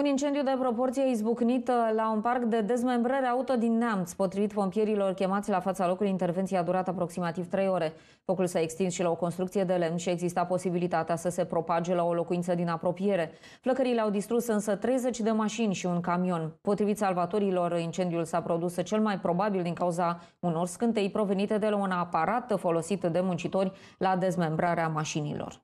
Un incendiu de proporție izbucnit la un parc de dezmembrare auto din Neamț. Potrivit pompierilor chemați la fața locului, intervenția a durat aproximativ 3 ore. Focul s-a extins și la o construcție de lemn și exista posibilitatea să se propage la o locuință din apropiere. Flăcările au distrus însă 30 de mașini și un camion. Potrivit salvatorilor, incendiul s-a produs cel mai probabil din cauza unor scântei provenite de la un aparat folosit de muncitori la dezmembrarea mașinilor.